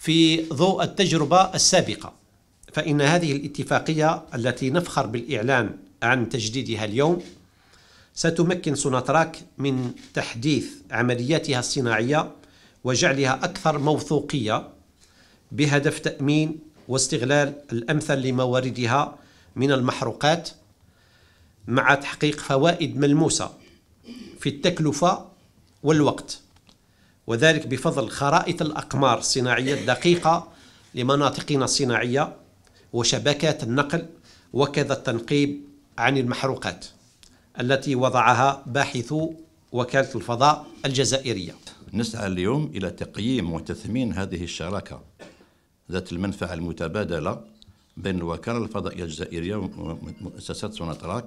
في ضوء التجربة السابقة فإن هذه الاتفاقية التي نفخر بالإعلان عن تجديدها اليوم ستمكن سوناتراك من تحديث عملياتها الصناعية وجعلها أكثر موثوقية بهدف تأمين واستغلال الأمثل لمواردها من المحروقات مع تحقيق فوائد ملموسة في التكلفة والوقت وذلك بفضل خرائط الأقمار الصناعية الدقيقة لمناطقنا الصناعية وشبكات النقل وكذا التنقيب عن المحروقات التي وضعها باحثو وكالة الفضاء الجزائرية نسعى اليوم إلى تقييم وتثمين هذه الشراكة ذات المنفعة المتبادلة بين الوكالة الفضائية الجزائرية ومؤسسات سوناتراك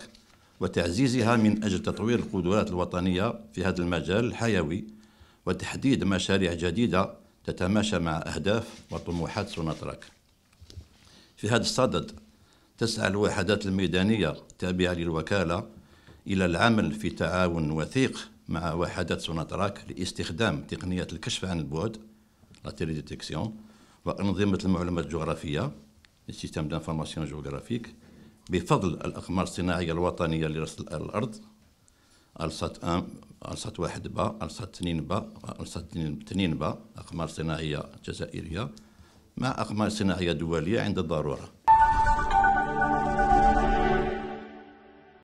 وتعزيزها من أجل تطوير القدرات الوطنية في هذا المجال الحيوي وتحديد مشاريع جديدة تتماشى مع أهداف وطموحات سوناتراك في هذا الصدد تسعى الوحدات الميدانية التابعة للوكالة إلى العمل في تعاون وثيق مع وحدات سوناتراك لاستخدام تقنية الكشف عن البعد لا وأنظمة المعلومات الجغرافية السيستم دانفورماسيون جغرافيك بفضل الأقمار الصناعية الوطنية لرصد الأرض ألصت أم ألصت واحد با ألصت اثنين با ألصت اثنين با أقمار صناعية جزائرية مع أقمار صناعية دولية عند الضرورة